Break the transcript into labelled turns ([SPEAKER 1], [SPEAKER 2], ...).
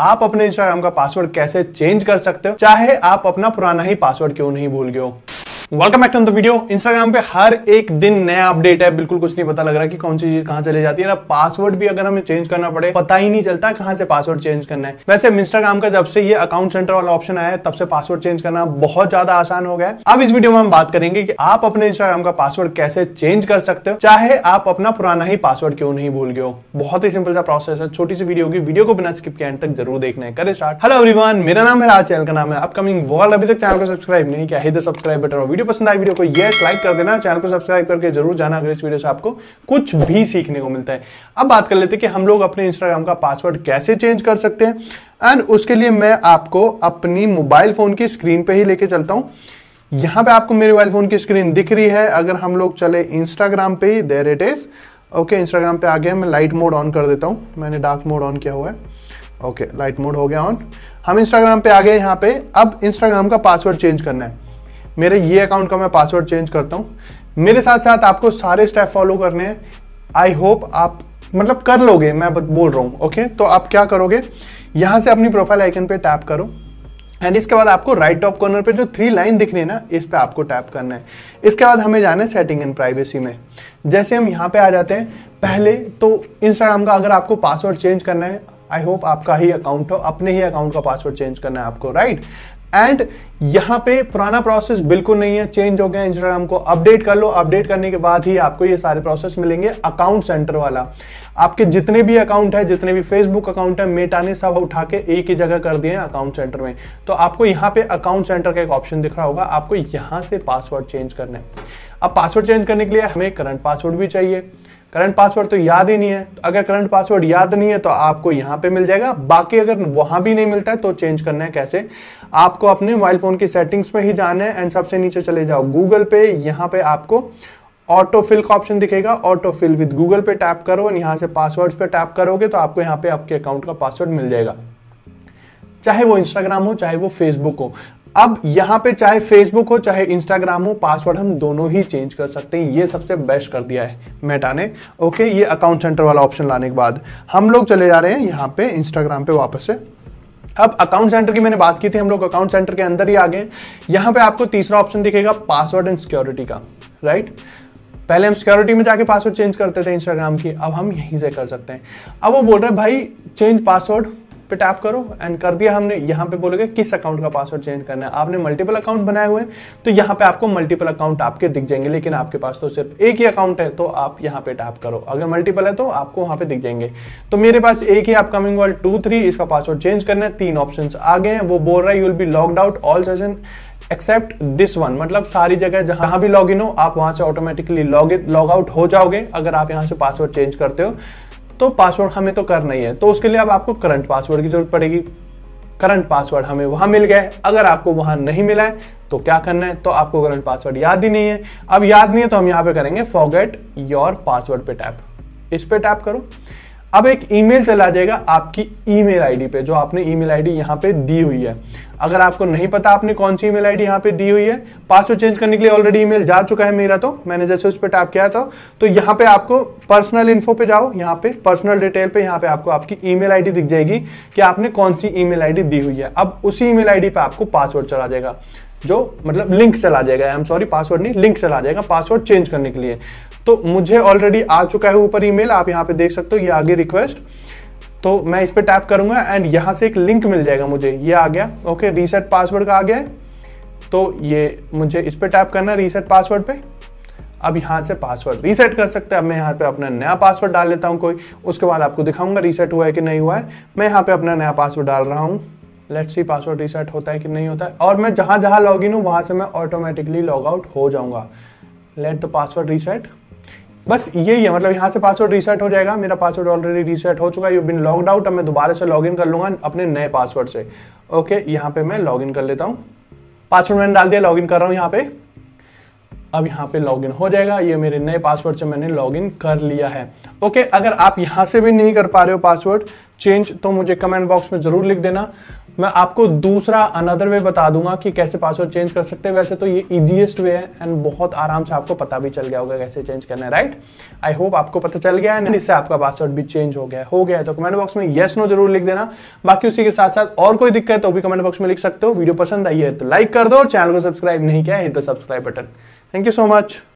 [SPEAKER 1] आप अपने इंस्टाग्राम का पासवर्ड कैसे चेंज कर सकते हो चाहे आप अपना पुराना ही पासवर्ड क्यों नहीं भूल गए हो welcome back to the video Instagram पे हर एक दिन नया अपडेट है बिल्कुल कुछ नहीं पता लग रहा कि कौन सी चीज कहाँ चले जाती है ना पासवर्ड भी अगर हमें चेंज करना पड़े पता ही नहीं चलता कहाँ से पासवर्ड चेंज करना है वैसे इंस्टाग्राम का जब से ये अकाउंट सेंटर वाला ऑप्शन आया है तब से पासवर्ड चेंज करना बहुत ज्यादा आसान हो गया है अब इस वीडियो में हम बात करेंगे कि आप अपने इंस्टाग्राम का पासवर्ड कैसे चेंज कर सकते हो चाहे आप अपना पुराना ही पासवर्ड क्यों नहीं भूल गए हो बहुत ही सिंपल सा प्रोसेस है छोटी सी वीडियो होगी वीडियो को बिना स्किप के एंड तक जरूर देखना है करे स्टार्ट हेलो एवरीवन मेरा नाम है राज चैनल का नाम है अपकमिंग वर्ल्ड अभी तक चैनल को सब्सक्राइब नहीं किया है सब्सक्राइब बटन वीडियो वीडियो पसंद आई वीडियो को यस लाइक कर देना चैनल को सब्सक्राइब करके जरूर जाना अगर इस वीडियो से आपको कुछ भी सीखने को मिलता है अब बात कर लेते हैं कि हम लोग अपने इंस्टाग्राम का पासवर्ड कैसे चेंज कर सकते हैं एंड उसके लिए मैं आपको अपनी मोबाइल फोन की स्क्रीन पर ही लेके चलता हूँ यहाँ पे आपको मेरे मोबाइल फोन की स्क्रीन दिख रही है अगर हम लोग चले इंस्टाग्राम पे there it is okay Instagram पे आ गया मैं लाइट मोड ऑन कर देता हूँ मैंने डार्क मोड ऑन किया हुआ है ओके लाइट मोड हो गया ऑन हम इंस्टाग्राम पे आ गए यहाँ पे अब इंस्टाग्राम का पासवर्ड चेंज करना है मेरे ये अकाउंट का मैं पासवर्ड चेंज करता हूँ मेरे साथ साथ आपको सारे स्टेप फॉलो करने हैं आई होप आप मतलब कर लोगे मैं बोल रहा हूँ ओके तो आप क्या करोगे यहाँ से अपनी प्रोफाइल आइकन पे टैप करो एंड इसके बाद आपको राइट टॉप कॉर्नर पे जो थ्री लाइन दिख रही है ना इस पे आपको टैप करना है इसके बाद हमें जाना है सेटिंग एंड प्राइवेसी में जैसे हम यहाँ पे आ जाते हैं पहले तो इंस्टाग्राम का अगर आपको पासवर्ड चेंज करना है आई होप आपका ही अकाउंट हो अपने ही अकाउंट का पासवर्ड चेंज करना है आपको राइट right? एंड यहां पे पुराना प्रोसेस बिल्कुल नहीं है चेंज हो गया इंस्टाग्राम को अपडेट कर लो अपडेट करने के बाद ही आपको ये सारे प्रोसेस मिलेंगे अकाउंट सेंटर वाला आपके जितने भी अकाउंट है जितने भी फेसबुक अकाउंट है मेटा ने सब उठा के एक ही जगह कर दिए अकाउंट सेंटर में तो आपको यहां पे अकाउंट सेंटर का एक ऑप्शन दिख रहा होगा आपको यहां से पासवर्ड चेंज करना है अब पासवर्ड चेंज करने के लिए हमें करंट पासवर्ड भी चाहिए करंट पासवर्ड तो याद ही नहीं है तो अगर करंट पासवर्ड याद नहीं है तो आपको यहां पे मिल जाएगा बाकी अगर वहां भी नहीं मिलता है तो चेंज करना है कैसे आपको अपने मोबाइल फोन फोन की सेटिंग्स में ही जाने एंड सबसे नीचे चले जाओ गूगल पे यहाँ पे आपको ऑटो फिल का ऑप्शन दिखेगा ऑटो फिल विद गूगल पे टैप करो एंड यहाँ से पासवर्ड्स पे टैप करोगे तो आपको यहाँ पे आपके अकाउंट का पासवर्ड मिल जाएगा चाहे वो इंस्टाग्राम हो चाहे वो फेसबुक हो अब यहाँ पे चाहे फेसबुक हो चाहे इंस्टाग्राम हो पासवर्ड हम दोनों ही चेंज कर सकते हैं ये सबसे बेस्ट कर दिया है मेटा ने ओके ये अकाउंट सेंटर वाला ऑप्शन लाने के बाद हम लोग चले जा रहे हैं यहाँ पे इंस्टाग्राम पे वापस से अब अकाउंट सेंटर की मैंने बात की थी हम लोग अकाउंट सेंटर के अंदर ही आ गए यहां पे आपको तीसरा ऑप्शन दिखेगा पासवर्ड एंड सिक्योरिटी का राइट पहले हम सिक्योरिटी में जाके पासवर्ड चेंज करते थे इंस्टाग्राम की अब हम यहीं से कर सकते हैं अब वो बोल रहे हैं भाई चेंज पासवर्ड पे टैप करो एंड कर दिया हमने यहाँ पे बोलोगे किस अकाउंट का पासवर्ड चेंज करना है आपने मल्टीपल अकाउंट बनाए हुए तो यहाँ पे आपको मल्टीपल अकाउंट आपके दिख जाएंगे लेकिन आपके पास तो सिर्फ एक ही अकाउंट है तो आप यहाँ पे टैप करो अगर मल्टीपल है तो आपको वहां पे दिख जाएंगे तो मेरे पास एक ही अपकमिंग वर्ल्ड टू थ्री इसका पासवर्ड चेंज करना है तीन ऑप्शन आ गए हैं वो बोल रहा है you will be locked out all session except this one मतलब सारी जगह जहां भी लॉग इन हो आप वहां से automatically log in log out हो जाओगे अगर आप यहां से पासवर्ड चेंज करते हो तो पासवर्ड हमें तो करना ही है तो उसके लिए अब आपको करंट पासवर्ड की जरूरत पड़ेगी करंट पासवर्ड हमें वहां मिल गया अगर आपको वहां नहीं मिला है तो क्या करना है तो आपको करंट पासवर्ड याद ही नहीं है अब याद नहीं है तो हम यहां पे करेंगे फॉगेट योर पासवर्ड पे टैप इस पे टैप करो अब एक ईमेल चला जाएगा आपकी ईमेल आईडी पे जो आपने ईमेल आईडी यहाँ पे दी हुई है अगर आपको नहीं पता आपने कौन सी ईमेल आईडी यहाँ पे दी हुई है पासवर्ड चेंज करने के लिए ऑलरेडी ईमेल जा चुका है मेरा तो मैंने जैसे उस पर टैप किया था तो, तो यहाँ पे आपको पर्सनल इन्फो पे जाओ यहाँ पे पर्सनल डिटेल पे यहाँ पे आपको आपकी ईमेल आईडी दिख जाएगी कि आपने कौन सी ईमेल आईडी दी हुई है अब उसी ईमेल आईडी पे आपको पासवर्ड चला जाएगा जो मतलब लिंक चला जाएगा आई एम सॉरी पासवर्ड नहीं लिंक चला जाएगा पासवर्ड चेंज करने के लिए तो मुझे ऑलरेडी आ चुका है ऊपर ईमेल आप यहाँ पे देख सकते हो ये आगे रिक्वेस्ट तो मैं इस पर टैप करूंगा एंड यहाँ से एक लिंक मिल जाएगा मुझे ये आ गया ओके रीसेट पासवर्ड का आ गया है तो ये मुझे इस पर टैप करना है रीसेट पासवर्ड पे अब यहाँ से पासवर्ड रीसेट कर सकते हैं अब मैं यहाँ पे अपना नया पासवर्ड डाल लेता हूँ कोई उसके बाद आपको दिखाऊंगा रीसेट हुआ है कि नहीं हुआ है मैं यहाँ पे अपना नया पासवर्ड डाल रहा हूँ लेट्स सी पासवर्ड रीसेट होता है कि नहीं होता है और मैं जहां जहां लॉग इन हूँ वहां से मैं ऑटोमेटिकली लॉग आउट हो जाऊंगा लेट द पासवर्ड रीसेट बस यही है मतलब यहाँ से पासवर्ड रीसेट हो जाएगा मेरा पासवर्ड ऑलरेडी रीसेट हो चुका है यू बिन लॉग्ड आउट अब मैं दोबारा से लॉगिन कर लूंगा अपने नए पासवर्ड से ओके okay, यहाँ पे मैं लॉगिन कर लेता हूँ पासवर्ड मैंने डाल दिया लॉगिन कर रहा हूँ यहाँ पे अब यहाँ पे लॉगिन हो जाएगा ये मेरे नए पासवर्ड से मैंने लॉगिन कर लिया है ओके अगर आप यहाँ से भी नहीं कर पा रहे हो पासवर्ड चेंज तो मुझे कमेंट बॉक्स में ज़रूर लिख देना मैं आपको दूसरा अनदर वे बता दूंगा कि कैसे पासवर्ड चेंज कर सकते हैं वैसे तो ये इजिएस्ट वे है एंड बहुत आराम से आपको पता भी चल गया होगा कैसे चेंज करना है राइट आई होप आपको पता चल गया है इससे आपका पासवर्ड भी चेंज हो गया हो गया है तो कमेंट बॉक्स में येस नो जरूर लिख देना बाकी उसी के साथ साथ और कोई दिक्कत तो भी कमेंट बॉक्स में लिख सकते हो वीडियो पसंद आई है तो लाइक कर दो और चैनल को सब्सक्राइब नहीं किया है तो subscribe button thank you so much